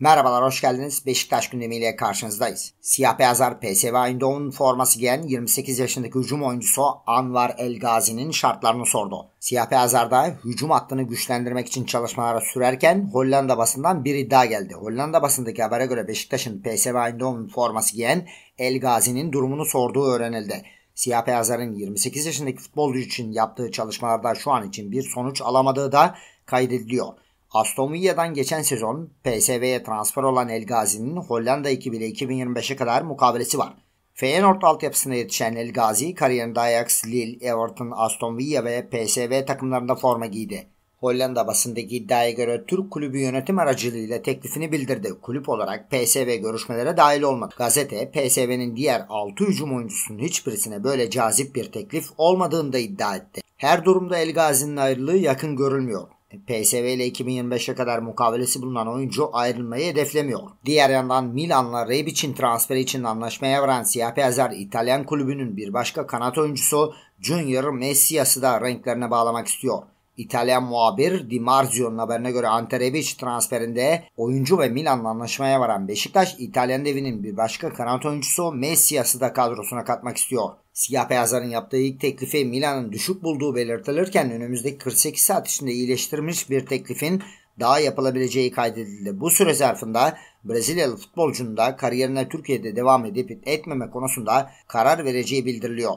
Merhabalar, hoş geldiniz. Beşiktaş gündemiyle karşınızdayız. Siyah beyazlar PSV Eindhoven forması giyen 28 yaşındaki hücum oyuncusu Anwar El Gazi'nin şartlarını sordu. Siyah beyazlarda hücum hattını güçlendirmek için çalışmalara sürerken Hollanda basından bir iddia geldi. Hollanda basındaki habere göre Beşiktaş'ın PSV Eindhoven forması giyen El Gazi'nin durumunu sorduğu öğrenildi. Siyah beyazların 28 yaşındaki futbolcu için yaptığı çalışmalarda şu an için bir sonuç alamadığı da kaydediliyor. Aston Villa'dan geçen sezon PSV'ye transfer olan El Gazi'nin Hollanda ekibiyle 2025'e kadar mukavelesi var. Feyenoord altyapısına yetişen El Gazi kariyerinde Ajax, Lille, Everton, Aston Villa ve PSV takımlarında forma giydi. Hollanda basındaki iddiaya göre Türk kulübü yönetim aracılığıyla teklifini bildirdi. Kulüp olarak PSV görüşmelere dahil olmadı. Gazete PSV'nin diğer 6 hücum oyuncusunun hiçbirisine böyle cazip bir teklif olmadığını da iddia etti. Her durumda El Gazi'nin ayrılığı yakın görülmüyor. PSV ile 2025'e kadar mukavelesi bulunan oyuncu ayrılmayı hedeflemiyor. Diğer yandan Milan'la Rebic'in transferi için anlaşmaya varan siyah beyazlar İtalyan kulübünün bir başka kanat oyuncusu Junior Messias'ı da renklerine bağlamak istiyor. İtalyan muhabir Di Marzio'nun haberine göre Ante Rebic transferinde oyuncu ve Milan'la anlaşmaya varan Beşiktaş, İtalyan devinin bir başka kanat oyuncusu Messi'yi da kadrosuna katmak istiyor. Siyah beyazların yaptığı ilk teklifi Milan'ın düşük bulduğu belirtilirken önümüzdeki 48 saat içinde iyileştirilmiş bir teklifin daha yapılabileceği kaydedildi. Bu süre zarfında Brezilyalı futbolcunun da kariyerine Türkiye'de devam edip etmeme konusunda karar vereceği bildiriliyor.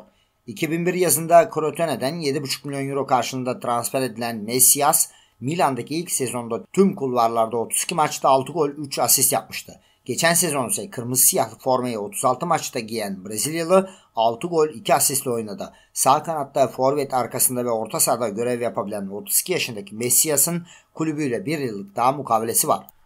2001 yazında Crotone'den 7,5 milyon euro karşılığında transfer edilen Messias, Milan'daki ilk sezonda tüm kulvarlarda 32 maçta 6 gol 3 asist yapmıştı. Geçen sezon ise kırmızı siyahlı formayı 36 maçta giyen Brezilyalı 6 gol 2 asistle oynadı. Sağ kanatta forvet arkasında ve orta sahada görev yapabilen 32 yaşındaki Messias'ın kulübüyle 1 yıllık daha mukavelesi var.